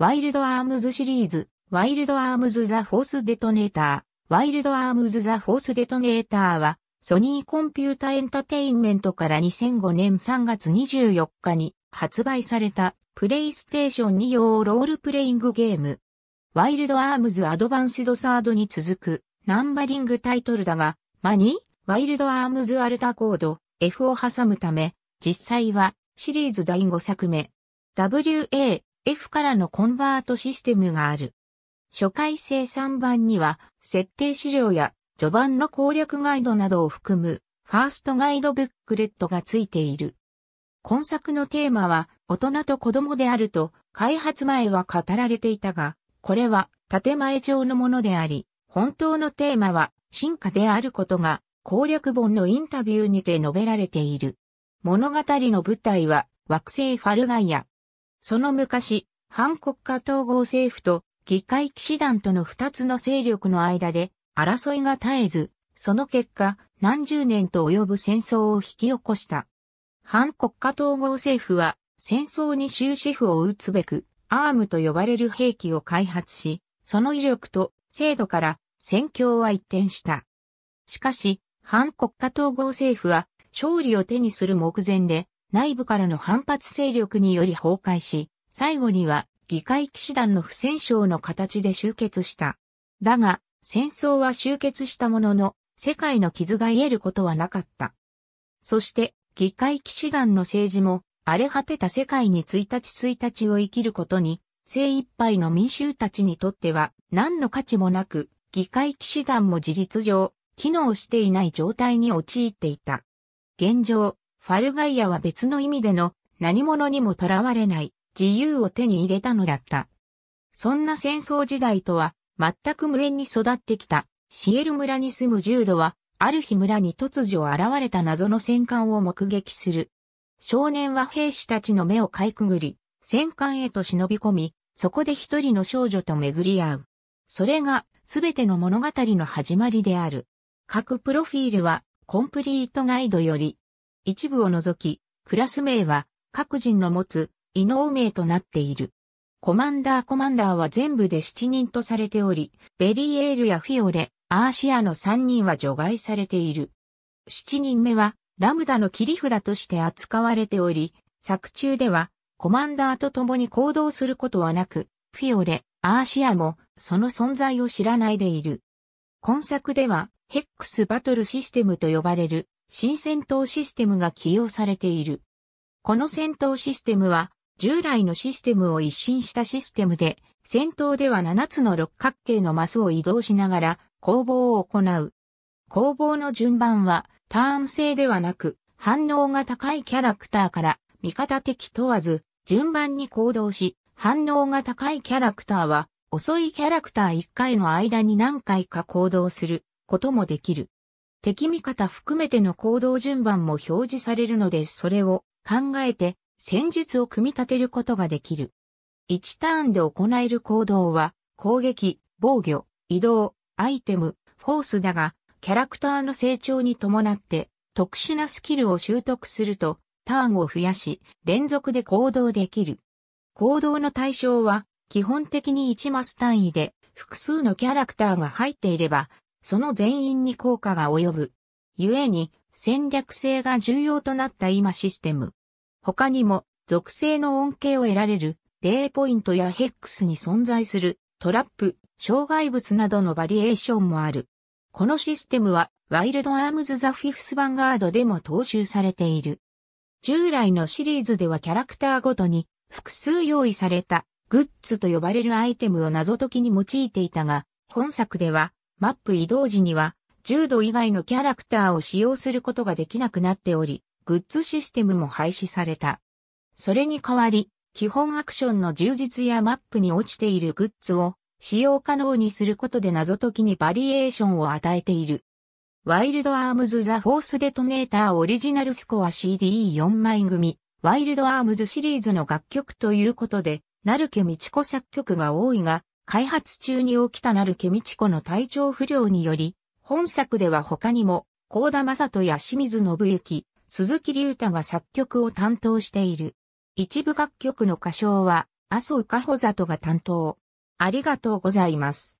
ワイルドアームズシリーズ、ワイルドアームズザフォースデトネーター、ワイルドアームズザフォースデトネーターは、ソニーコンピュータエンタテインメントから2005年3月24日に発売されたプレイステーション2用ロールプレイングゲーム。ワイルドアームズアドバンスドサードに続くナンバリングタイトルだが、マーワイルドアームズアルタコード F を挟むため、実際はシリーズ第5作目。WA F からのコンバートシステムがある。初回生産版には、設定資料や序盤の攻略ガイドなどを含む、ファーストガイドブックレットがついている。今作のテーマは、大人と子供であると、開発前は語られていたが、これは建前上のものであり、本当のテーマは進化であることが攻略本のインタビューにて述べられている。物語の舞台は惑星ファルガイア、その昔、反国家統合政府と議会騎士団との二つの勢力の間で争いが絶えず、その結果、何十年と及ぶ戦争を引き起こした。反国家統合政府は戦争に終止符を打つべく、アームと呼ばれる兵器を開発し、その威力と精度から戦況は一転した。しかし、反国家統合政府は勝利を手にする目前で内部からの反発勢力により崩壊し、最後には議会騎士団の不戦勝の形で終結した。だが、戦争は終結したものの、世界の傷が癒えることはなかった。そして、議会騎士団の政治も、荒れ果てた世界に1日1日を生きることに、精一杯の民衆たちにとっては、何の価値もなく、議会騎士団も事実上、機能していない状態に陥っていた。現状、ファルガイアは別の意味での何者にもとらわれない自由を手に入れたのだった。そんな戦争時代とは全く無縁に育ってきたシエル村に住む重度はある日村に突如現れた謎の戦艦を目撃する。少年は兵士たちの目をかいくぐり、戦艦へと忍び込み、そこで一人の少女と巡り合う。それがすべての物語の始まりである。各プロフィールはコンプリートガイドより一部を除き、クラス名は各人の持つ異能名となっている。コマンダーコマンダーは全部で7人とされており、ベリーエールやフィオレ、アーシアの3人は除外されている。7人目はラムダの切り札として扱われており、作中ではコマンダーと共に行動することはなく、フィオレ、アーシアもその存在を知らないでいる。今作ではヘックスバトルシステムと呼ばれる新戦闘システムが起用されている。この戦闘システムは、従来のシステムを一新したシステムで、戦闘では7つの六角形のマスを移動しながら攻防を行う。攻防の順番は、ターン制ではなく、反応が高いキャラクターから、味方的問わず、順番に行動し、反応が高いキャラクターは、遅いキャラクター1回の間に何回か行動することもできる。敵味方含めての行動順番も表示されるのでそれを考えて戦術を組み立てることができる。1ターンで行える行動は攻撃、防御、移動、アイテム、フォースだがキャラクターの成長に伴って特殊なスキルを習得するとターンを増やし連続で行動できる。行動の対象は基本的に1マス単位で複数のキャラクターが入っていればその全員に効果が及ぶ。故に、戦略性が重要となった今システム。他にも、属性の恩恵を得られる、レイポイントやヘックスに存在する、トラップ、障害物などのバリエーションもある。このシステムは、ワイルドアームズ・ザ・フィフス・ヴァンガードでも踏襲されている。従来のシリーズではキャラクターごとに、複数用意された、グッズと呼ばれるアイテムを謎解きに用いていたが、本作では、マップ移動時には、重度以外のキャラクターを使用することができなくなっており、グッズシステムも廃止された。それに代わり、基本アクションの充実やマップに落ちているグッズを使用可能にすることで謎解きにバリエーションを与えている。ワイルドアームズ・ザ・フォース・デトネーターオリジナルスコア CD4 枚組、ワイルドアームズシリーズの楽曲ということで、なるけみちこ作曲が多いが、開発中に起きたなるケミチコの体調不良により、本作では他にも、高田正人や清水信之、鈴木隆太が作曲を担当している。一部楽曲の歌唱は、麻生加穂里が担当。ありがとうございます。